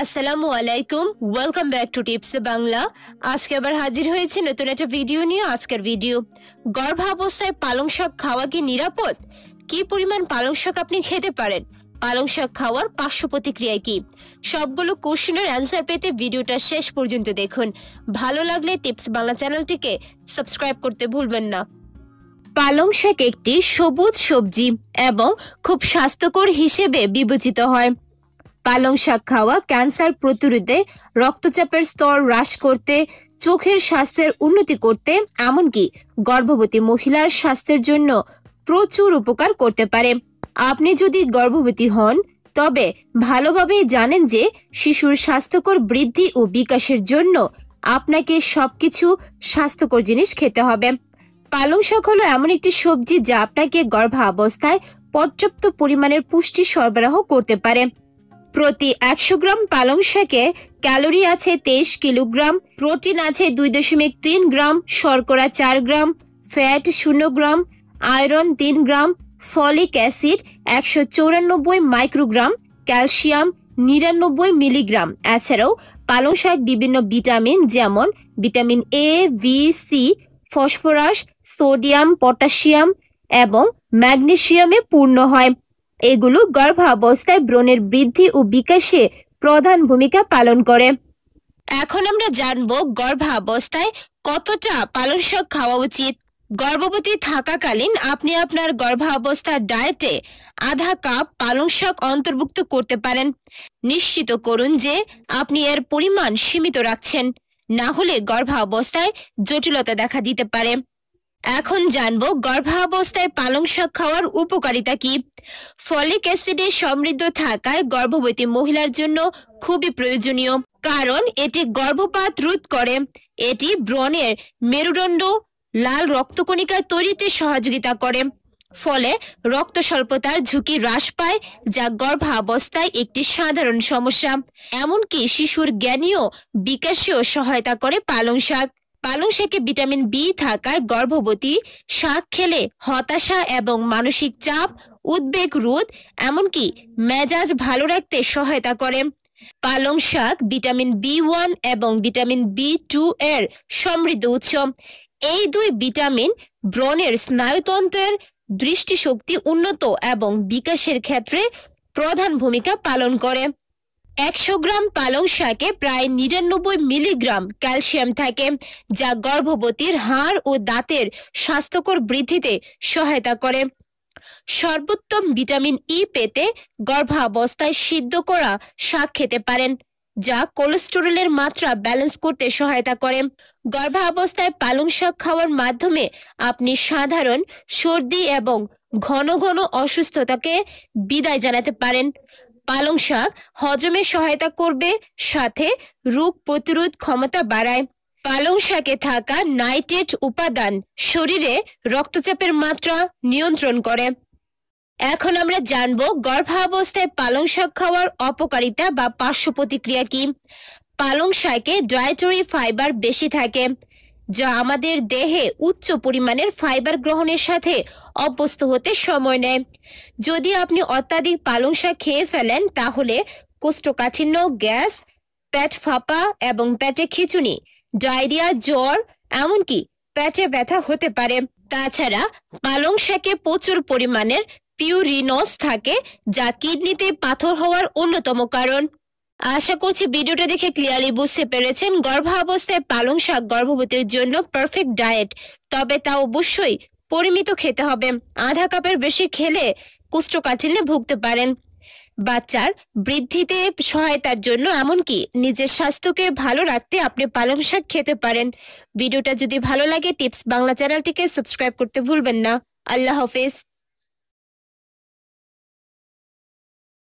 আসসালামু আলাইকুম welcome back to tips Bangla আজকে আবার হাজির হয়েছে নতুন একটা ভিডিও নিয়ে আজকের ভিডিও গর্ভাবস্থায় পালং শাক খাওয়া কি নিরাপদ কি পরিমাণ পালং শাক আপনি খেতে পারেন পালং শাক খাওয়ার পার্শ্ব প্রতিক্রিয়া কি সবগুলো কোশ্চেনের অ্যান্সার পেতে ভিডিওটা শেষ পর্যন্ত দেখুন ভালো লাগলে টিপস বাংলা চ্যানেলটিকে সাবস্ক্রাইব করতে ভুলবেন না পালং শাক একটি সবুজ সবজি এবং খুব স্বাস্থ্যকর হিসেবে বিবেচিত হয় পালং শাক খাওয়া ক্যান্সার প্রতিরোধে রক্তচাপের স্তর হ্রাস করতে চোখের স্বাস্থ্যের উন্নতি করতে এমনকি গর্ভবতী মহিলার স্বাস্থ্যের জন্য প্রচুর উপকার করতে পারে আপনি যদি গর্ভবতী হন তবে ভালোভাবে জানেন যে শিশুর স্বাস্থ্যকর বৃদ্ধি ও বিকাশের জন্য আপনাকে সবকিছু স্বাস্থ্যকর জিনিস খেতে হবে পালং শাক হলো এমন একটি সবজি যা আপনাকে গর্ভাবস্থায় পর্যাপ্ত পরিমাণের পুষ্টি সরবরাহ করতে পারে প্রতি একশো গ্রাম পালং শাকে ক্যালোরি আছে তেইশ কিলোগ্রাম প্রোটিন আছে দুই দশমিক তিন গ্রাম শর্করা চার গ্রাম ফ্যাট শূন্য গ্রাম আয়রন তিন গ্রাম ফলিক অ্যাসিড একশো চৌরানব্বই মাইক্রোগ্রাম ক্যালসিয়াম নিরানব্বই মিলিগ্রাম এছাড়াও পালং শাক বিভিন্ন ভিটামিন যেমন vitamin A B C phosphorus sodium potassium এবং ম্যাগনেশিয়ামে পূর্ণ হয় এগুলো গর্ভাবস্থায় ব্রণের বৃদ্ধি ও বিকাশে প্রধান ভূমিকা পালন করে এখন আমরা জানব গর্ভাবস্থায় কতটা পালন শাক খাওয়া উচিত গর্ভবতী থাকাকালীন আপনি আপনার গর্ভাবস্থার ডায়েটে আধা কাপ পালং শাক অন্তর্ভুক্ত করতে পারেন নিশ্চিত করুন যে আপনি এর পরিমাণ সীমিত রাখছেন না হলে গর্ভাবস্থায় জটিলতা দেখা দিতে পারে এখন জানব গর্ভাবস্থায় পালং শাক খাওয়ার উপকারিতা কি ফলিক অ্যাসিডে সমৃদ্ধ থাকায় গর্ভবতী মহিলার জন্য খুবই প্রয়োজনীয় কারণ এটি গর্ভপাত রোধ করে এটি ব্রণের মেরুদণ্ড লাল রক্তকণিকা তৈরিতে সহযোগিতা করে ফলে রক্ত স্বল্পতার ঝুঁকি হ্রাস পায় যা গর্ভাবস্থায় একটি সাধারণ সমস্যা এমনকি শিশুর জ্ঞানীয় বিকাশেও সহায়তা করে পালং শাক পালং শাকে ভিটামিন বি থাকায় গর্ভবতী শাক খেলে হতাশা এবং মানসিক চাপ উদ্বেগ রোধ এমনকি মেজাজ ভালো রাখতে সহায়তা করে পালং শাক ভিটামিন বি ওয়ান এবং ভিটামিন বি টু এর সমৃদ্ধ উৎস এই দুই ভিটামিন ব্রণের স্নায়ুতন্ত্রের দৃষ্টিশক্তি উন্নত এবং বিকাশের ক্ষেত্রে প্রধান ভূমিকা পালন করে একশো গ্রাম পালং শাকে প্রায় নিরানব্বই মিলিগ্রাম ক্যালসিয়াম থাকে যা গর্ভবতীর হাড় ও দাঁতের স্বাস্থ্যকর বৃদ্ধিতে সহায়তা করে সর্বোত্তম ভিটামিন ই e পেতে গর্ভাবস্থায় সিদ্ধ করা শাক খেতে পারেন যা কোলেস্টেরলের মাত্রা ব্যালেন্স করতে সহায়তা করে গর্ভাবস্থায় পালং শাক খাওয়ার মাধ্যমে আপনি সাধারণ সর্দি এবং ঘন ঘন অসুস্থতাকে বিদায় জানাতে পারেন পালং শাক হজমে সহায়তা করবে সাথে রোগ প্রতিরোধ ক্ষমতা বাড়ায় পালং শাকে থাকা নাইট্রেট উপাদান শরীরে রক্তচাপের মাত্রা নিয়ন্ত্রণ করে এখন আমরা জানব গর্ভাবস্থায় পালং শাক খাওয়ার অপকারিতা বা পার্শ্ব প্রতিক্রিয়া কি পালং শাকে ডায়েটরি ফাইবার বেশি থাকে যা আমাদের দেহে উচ্চ পরিমাণের ফাইবার গ্রহণের সাথে অভ্যস্ত হতে সময় নেয় যদি আপনি অত্যাধিক পালং শাক খেয়ে ফেলেন তাহলে কোষ্ঠকাঠিন্য গ্যাস প্যাট ফাঁপা এবং প্যাটে খিচুনি ডায়রিয়া জ্বর এমনকি প্যাটে ব্যথা হতে পারে তাছাড়া পালং শাকে প্রচুর পরিমাণের পিউরিনস থাকে যা কিডনিতে পাথর হওয়ার অন্যতম কারণ আশা করছি ভিডিওটা দেখে ক্লিয়ারলি বুঝতে পেরেছেন গর্ভাবস্থায় পালং শাক গর্ভবতীর জন্য পারফেক্ট ডায়েট তবে তা অবশ্যই পরিমিত খেতে হবে আধা কাপের বেশি খেলে কুষ্ঠকাঠিন্যে ভুগতে পারেন বাচ্চার বৃদ্ধিতে সহায়তার জন্য এমনকি নিজের স্বাস্থ্যকে ভালো রাখতে আপনি পালং শাক খেতে পারেন ভিডিওটা যদি ভালো লাগে টিপস বাংলা চ্যানেলটিকে সাবস্ক্রাইব করতে ভুলবেন না আল্লাহ হাফেজ